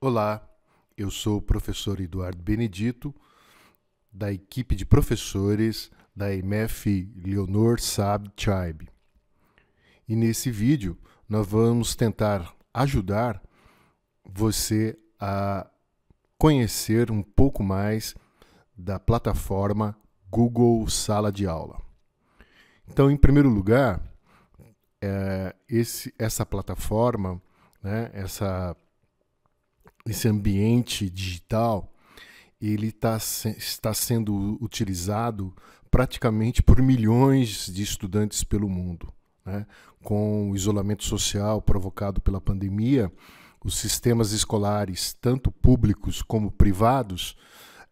Olá, eu sou o professor Eduardo Benedito, da equipe de professores da MF Leonor Saab Tribe. E nesse vídeo nós vamos tentar ajudar você a conhecer um pouco mais da plataforma Google Sala de Aula. Então, em primeiro lugar, é, esse, essa plataforma, né, essa plataforma, esse ambiente digital, ele tá, está sendo utilizado praticamente por milhões de estudantes pelo mundo. Né? Com o isolamento social provocado pela pandemia, os sistemas escolares, tanto públicos como privados,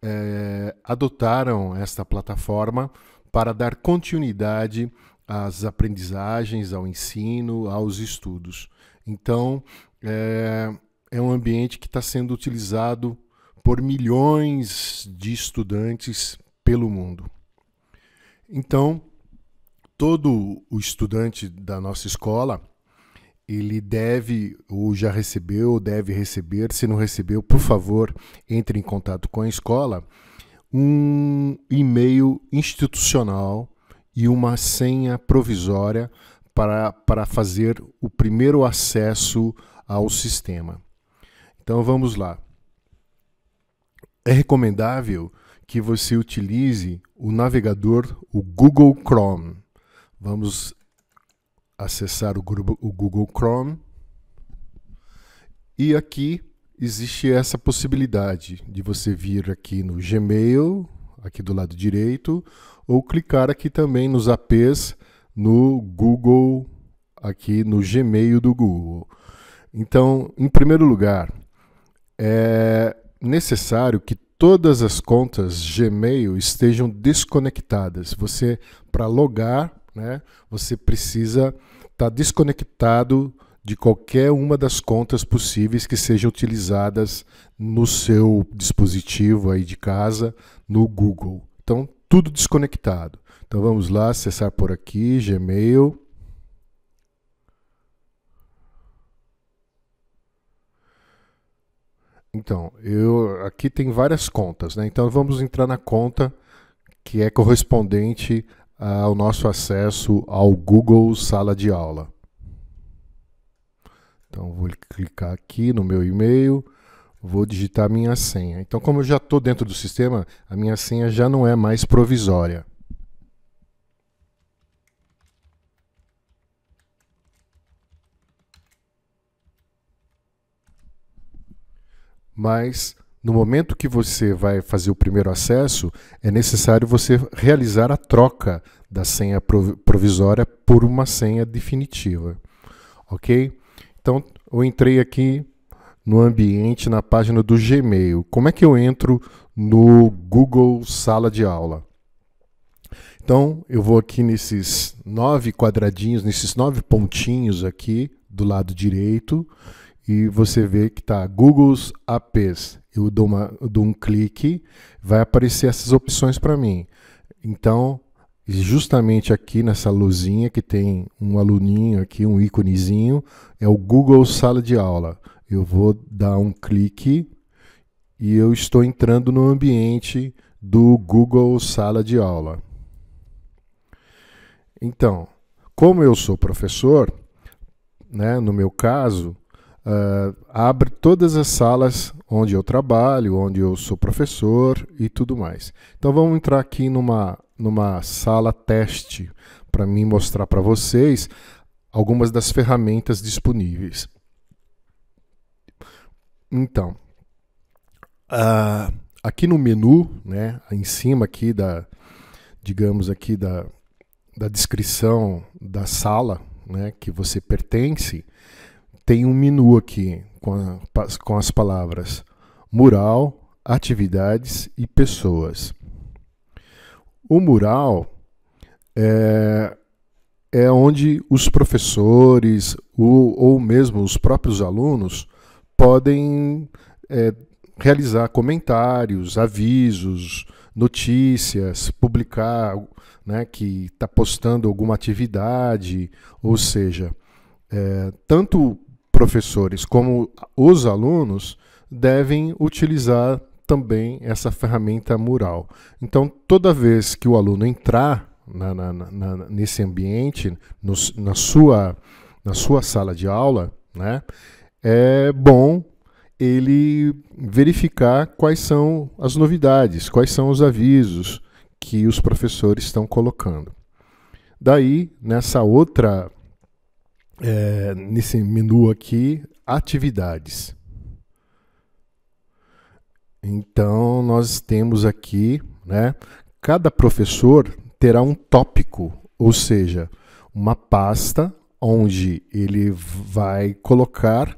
eh, adotaram esta plataforma para dar continuidade às aprendizagens, ao ensino, aos estudos. Então, é, é um ambiente que está sendo utilizado por milhões de estudantes pelo mundo. Então, todo o estudante da nossa escola, ele deve ou já recebeu, deve receber, se não recebeu, por favor, entre em contato com a escola, um e-mail institucional e uma senha provisória para, para fazer o primeiro acesso ao sistema. Então vamos lá. É recomendável que você utilize o navegador, o Google Chrome. Vamos acessar o Google Chrome. E aqui existe essa possibilidade de você vir aqui no Gmail, aqui do lado direito, ou clicar aqui também nos APs no Google, aqui no Gmail do Google. Então, em primeiro lugar, é necessário que todas as contas Gmail estejam desconectadas. Você, para logar, né, você precisa estar tá desconectado de qualquer uma das contas possíveis que sejam utilizadas no seu dispositivo aí de casa, no Google. Então, tudo desconectado. Então vamos lá, acessar por aqui, Gmail. Então, eu aqui tem várias contas, né? Então vamos entrar na conta que é correspondente ao nosso acesso ao Google Sala de Aula. Então vou clicar aqui no meu e-mail, vou digitar minha senha. Então como eu já estou dentro do sistema, a minha senha já não é mais provisória. mas no momento que você vai fazer o primeiro acesso, é necessário você realizar a troca da senha provisória por uma senha definitiva. Ok? Então, eu entrei aqui no ambiente, na página do Gmail. Como é que eu entro no Google Sala de Aula? Então, eu vou aqui nesses nove quadradinhos, nesses nove pontinhos aqui do lado direito e você vê que tá Google's APs. Eu dou, uma, eu dou um clique, vai aparecer essas opções para mim. Então, justamente aqui nessa luzinha que tem um aluninho aqui, um íconezinho, é o Google Sala de Aula. Eu vou dar um clique e eu estou entrando no ambiente do Google Sala de Aula. Então, como eu sou professor, né, no meu caso, uh, abre todas as salas onde eu trabalho, onde eu sou professor e tudo mais. Então vamos entrar aqui numa, numa sala teste para mim mostrar para vocês algumas das ferramentas disponíveis. Então, uh, aqui no menu, né, em cima aqui da, digamos aqui da, da descrição da sala né, que você pertence, tem um menu aqui com, a, com as palavras mural, atividades e pessoas. O mural é, é onde os professores ou, ou mesmo os próprios alunos podem é, realizar comentários, avisos, notícias, publicar né, que está postando alguma atividade, ou seja, é, tanto professores como os alunos devem utilizar também essa ferramenta mural. Então, toda vez que o aluno entrar na, na, na, nesse ambiente, no, na, sua, na sua sala de aula, né, é bom ele verificar quais são as novidades, quais são os avisos que os professores estão colocando. Daí, nessa outra é, nesse menu aqui, atividades. Então, nós temos aqui, né? Cada professor terá um tópico, ou seja, uma pasta onde ele vai colocar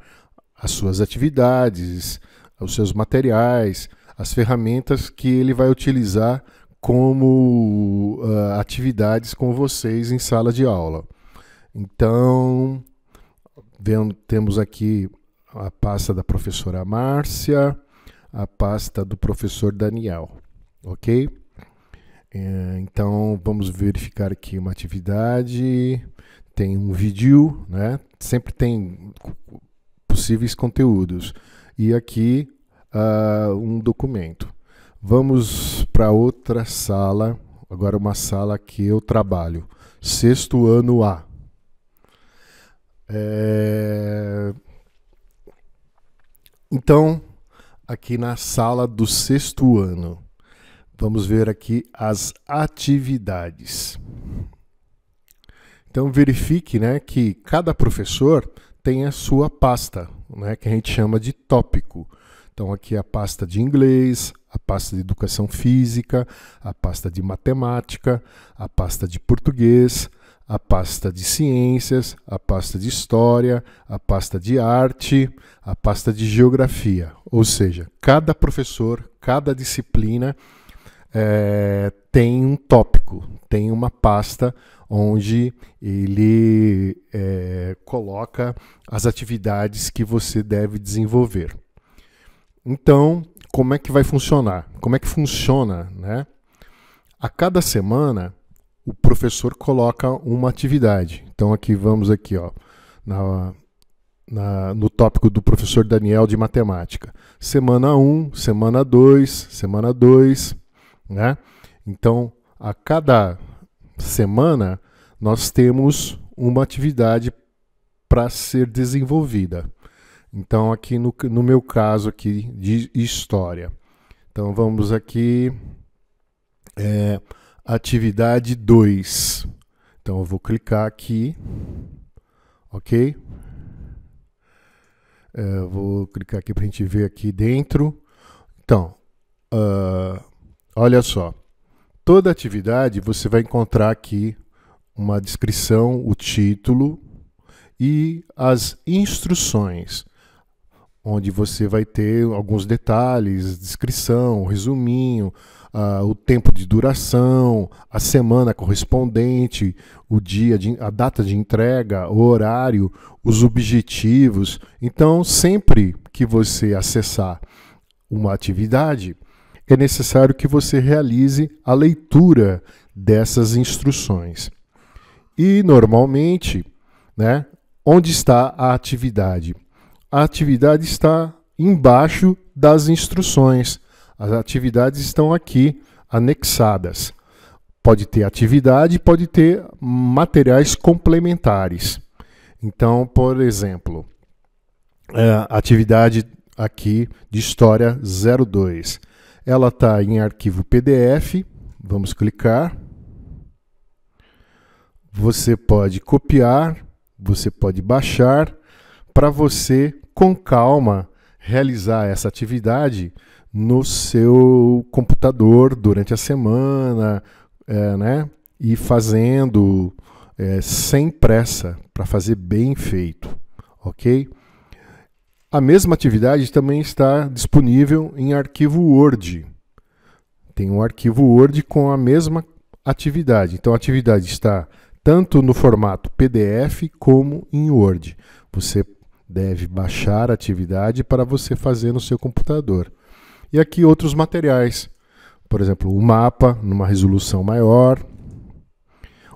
as suas atividades, os seus materiais, as ferramentas que ele vai utilizar como uh, atividades com vocês em sala de aula. Então, vendo, temos aqui a pasta da professora Márcia, a pasta do professor Daniel, ok? É, então, vamos verificar aqui uma atividade. Tem um vídeo, né? Sempre tem possíveis conteúdos. E aqui uh, um documento. Vamos para outra sala. Agora, uma sala que eu trabalho. Sexto ano A. É... Então, aqui na sala do sexto ano, vamos ver aqui as atividades. Então verifique né, que cada professor tem a sua pasta, né, que a gente chama de tópico. Então aqui a pasta de inglês, a pasta de educação física, a pasta de matemática, a pasta de português, a pasta de ciências, a pasta de história, a pasta de arte, a pasta de geografia. Ou seja, cada professor, cada disciplina é, tem um tópico, tem uma pasta onde ele é, coloca as atividades que você deve desenvolver. Então, como é que vai funcionar? Como é que funciona, né? A cada semana o professor coloca uma atividade. Então aqui vamos aqui, ó, na, na, no tópico do professor Daniel de matemática. Semana 1, semana 2, semana 2, né? Então, a cada semana nós temos uma atividade para ser desenvolvida. Então, aqui no, no meu caso aqui de história. Então, vamos aqui. É, Atividade 2. Então eu vou clicar aqui, ok? É, vou clicar aqui para a gente ver aqui dentro. Então, uh, olha só. Toda atividade você vai encontrar aqui uma descrição, o título e as instruções, onde você vai ter alguns detalhes, descrição, resuminho, ah, o tempo de duração, a semana correspondente, o dia, de, a data de entrega, o horário, os objetivos. Então, sempre que você acessar uma atividade, é necessário que você realize a leitura dessas instruções. E, normalmente, né, onde está a atividade? A atividade está embaixo das instruções. As atividades estão aqui anexadas. Pode ter atividade, pode ter materiais complementares. Então, por exemplo, é, atividade aqui de História 02. Ela está em arquivo PDF. Vamos clicar. Você pode copiar, você pode baixar para você, com calma, realizar essa atividade no seu computador durante a semana, é, né? E fazendo é, sem pressa para fazer bem feito, ok? A mesma atividade também está disponível em arquivo Word. Tem um arquivo Word com a mesma atividade. Então a atividade está tanto no formato PDF como em Word. Você deve baixar a atividade para você fazer no seu computador e aqui outros materiais. Por exemplo, o mapa numa resolução maior,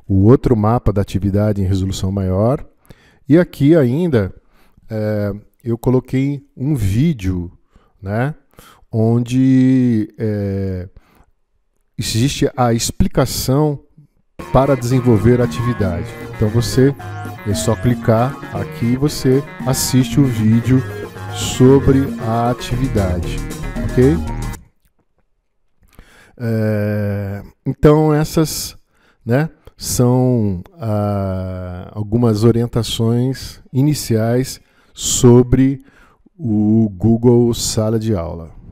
o outro mapa da atividade em resolução maior, e aqui ainda é, eu coloquei um vídeo, né, onde é, existe a explicação para desenvolver a atividade. Então você é só clicar aqui e você assiste o vídeo sobre a atividade ok? É, então essas, né, são ah, algumas orientações iniciais sobre o Google Sala de Aula.